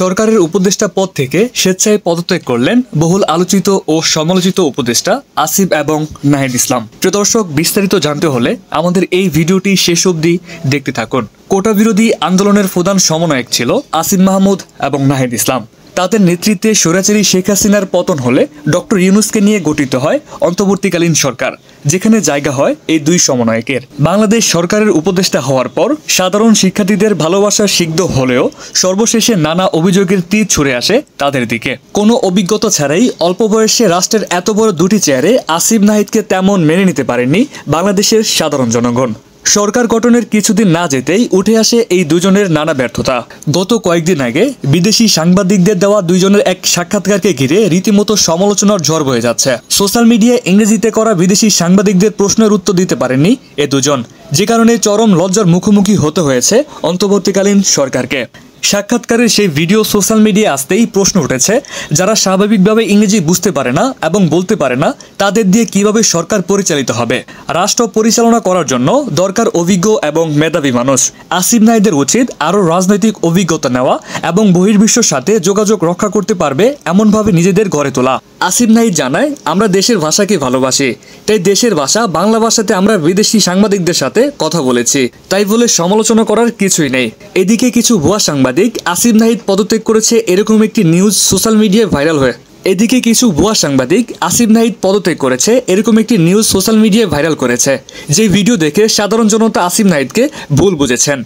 সরকারের উপদেষ্টা পদ থেকে স্বেচ্ছায় পদত্যাগ করলেন বহুল আলোচিত ও সমালোচিত উপদেষ্টা আসিফ এবং নাহিদ ইসলাম প্রিয় দর্শক বিস্তারিত জানতে হলে আমাদের এই ভিডিওটি শেষ অবধি দেখতে থাকুন কোটা বিরোধী আন্দোলনের প্রধান সমন্বয়ক ছিল আসিফ মাহমুদ এবং নাহিদ ইসলাম তাদের নেতৃত্বে স্বৈরাচারী শেখ হাসিনার পতন হলে ডক্টর ইউনুসকে নিয়ে গঠিত হয় অন্তর্বর্তীকালীন সরকার যেখানে জায়গা হয় এই দুই সমন্বয়কের বাংলাদেশ সরকারের উপদেষ্টা হওয়ার পর সাধারণ শিক্ষার্থীদের ভালোবাসা সিদ্ধ হলেও সর্বশেষে নানা অভিযোগের তীর ছুড়ে আসে তাদের দিকে কোনো অভিজ্ঞতা ছাড়াই অল্প বয়সে রাষ্ট্রের এত বড় দুটি চেয়ারে আসিফ নাহিদকে তেমন মেনে নিতে পারেননি বাংলাদেশের সাধারণ জনগণ সরকার গঠনের কিছুদিন না যেতেই উঠে আসে এই দুজনের নানা ব্যর্থতা গত কয়েকদিন আগে বিদেশি সাংবাদিকদের দেওয়া দুইজনের এক সাক্ষাৎকারকে ঘিরে রীতিমতো সমালোচনার ঝড় বয়ে যাচ্ছে সোশ্যাল মিডিয়ায় ইংরেজিতে করা বিদেশি সাংবাদিকদের প্রশ্নের উত্তর দিতে পারেননি এ দুজন যে কারণে চরম লজ্জার মুখোমুখি হতে হয়েছে অন্তর্বর্তীকালীন সরকারকে সাক্ষাৎকারের সেই ভিডিও সোশ্যাল মিডিয়া আসতেই প্রশ্ন উঠেছে যারা স্বাভাবিকভাবে ইংরেজি বুঝতে পারে না এবং বলতে পারে না তাদের দিয়ে কিভাবে সরকার পরিচালিত হবে রাষ্ট্র পরিচালনা করার জন্য দরকার অভিজ্ঞ এবং মেধাবী মানুষ আসিফ নাইদের উচিত আরও রাজনৈতিক অভিজ্ঞতা নেওয়া এবং বহির্বিশ্বর সাথে যোগাযোগ রক্ষা করতে পারবে এমনভাবে নিজেদের গড়ে তোলা আসিফ নাই জানায় আমরা দেশের ভাষাকে ভালোবাসি তাই দেশের ভাষা বাংলা ভাষাতে আমরা বিদেশি সাংবাদিকদের সাথে কথা বলেছি তাই বলে সমালোচনা করার কিছুই নেই এদিকে কিছু ভুয়া সাংবাদিক আসিফ নাহিদ পদত্যাগ করেছে এরকম একটি নিউজ সোশ্যাল মিডিয়ায় ভাইরাল হয়ে এদিকে কিছু ভুয়া সাংবাদিক আসিফ নাহিদ পদত্যাগ করেছে এরকম একটি নিউজ সোশ্যাল মিডিয়ায় ভাইরাল করেছে যে ভিডিও দেখে সাধারণ জনতা আসিফ নাহিদকে ভুল বুঝেছেন